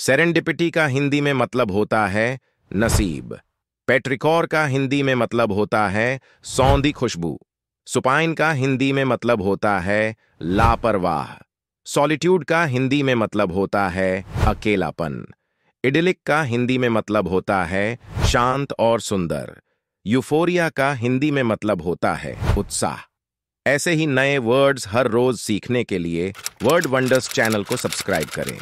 serendipity का हिंदी में मतलब होता है नसीब पेट्रिकोर का हिंदी में मतलब होता है सौंधी खुशबू सुपाइन का हिंदी में मतलब होता है लापरवाह सॉलिट्यूड का हिंदी में मतलब होता है अकेलापन इडिलिक का हिंदी में मतलब होता है शांत और सुंदर यूफोरिया का हिंदी में मतलब होता है उत्साह ऐसे ही नए वर्ड्स हर रोज सीखने के लिए वर्ड वंडर्स चैनल को सब्सक्राइब करें